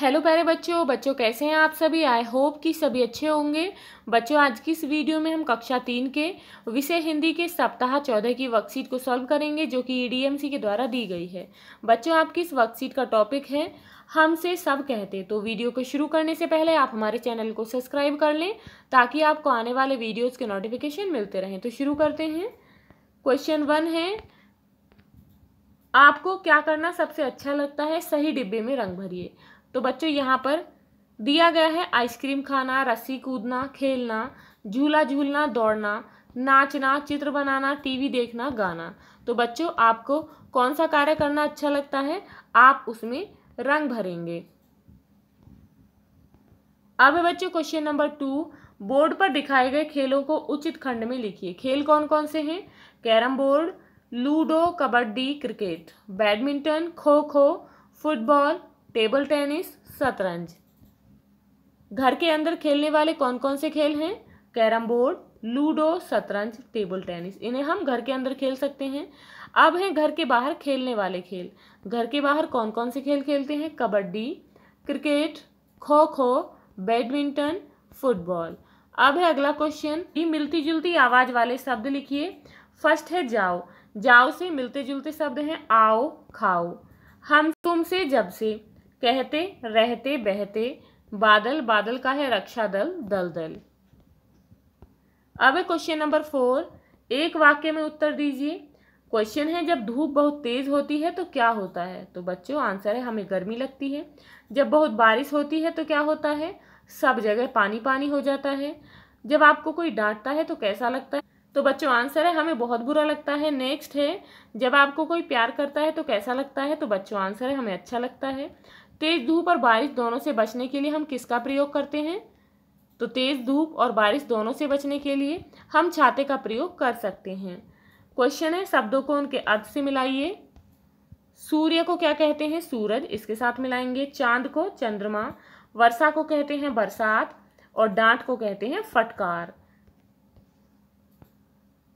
hello प्यारे बच्चों बच्चों कैसे हैं आप सभी आई होप कि सभी अच्छे होंगे बच्चों आज की इस वीडियो में हम कक्षा तीन के विषय हिंदी के सप्ताह चौदह की वर्कशीट को सॉल्व करेंगे जो कि ईडीएमसी e के द्वारा दी गई है बच्चों आपकी इस वर्कशीट का टॉपिक है हमसे सब कहते तो वीडियो को शुरू करने से पहले आप हमारे चैनल को सब्सक्राइब कर लें ताकि आपको आने वाले वीडियोज़ के नोटिफिकेशन मिलते रहें तो शुरू करते हैं क्वेश्चन वन है आपको क्या करना सबसे अच्छा लगता है सही डिब्बे में रंग भरिए तो बच्चों यहाँ पर दिया गया है आइसक्रीम खाना रस्सी कूदना खेलना झूला झूलना दौड़ना नाचना चित्र बनाना टीवी देखना गाना तो बच्चों आपको कौन सा कार्य करना अच्छा लगता है आप उसमें रंग भरेंगे अब बच्चों क्वेश्चन नंबर टू बोर्ड पर दिखाए गए खेलों को उचित खंड में लिखिए खेल कौन कौन से हैं carrom board ludo kabaddi cricket badminton kho kho football table tennis शतरंज घर के अंदर खेलने वाले कौन कौन से खेल हैं कैरम बोर्ड लूडो शतरंज टेबल टेनिस इन्हें हम घर के अंदर खेल सकते हैं अब हैं घर के बाहर खेलने वाले खेल घर के बाहर कौन कौन से खेल खेलते हैं कबड्डी क्रिकेट खो खो बैडमिंटन फुटबॉल अब है अगला क्वेश्चन ये मिलती जुलती आवाज़ वाले शब्द लिखिए फर्स्ट है जाओ जाओ से मिलते जुलते शब्द हैं आओ खाओ हम तुम से जब से कहते रहते बहते बादल बादल का है रक्षा दल दल दल अब क्वेश्चन नंबर फोर एक वाक्य में उत्तर दीजिए क्वेश्चन है जब धूप बहुत तेज़ होती है तो क्या होता है तो बच्चों आंसर है हमें गर्मी लगती है जब बहुत बारिश होती है तो क्या होता है सब जगह पानी पानी हो जाता है जब आपको कोई डांटता है तो कैसा लगता है तो बच्चों आंसर है हमें बहुत बुरा लगता है नेक्स्ट है जब आपको कोई प्यार करता है तो कैसा लगता है तो बच्चों आंसर है हमें अच्छा लगता है तेज़ धूप और बारिश दोनों से बचने के लिए हम किसका प्रयोग करते हैं तो तेज़ धूप और बारिश दोनों से बचने के लिए हम छाते का प्रयोग कर सकते हैं क्वेश्चन है शब्दों को उनके अर्थ से मिलाइए सूर्य को क्या कहते हैं सूरज इसके साथ मिलाएंगे चांद को चंद्रमा वर्षा को कहते हैं बरसात और डांट को कहते हैं फटकार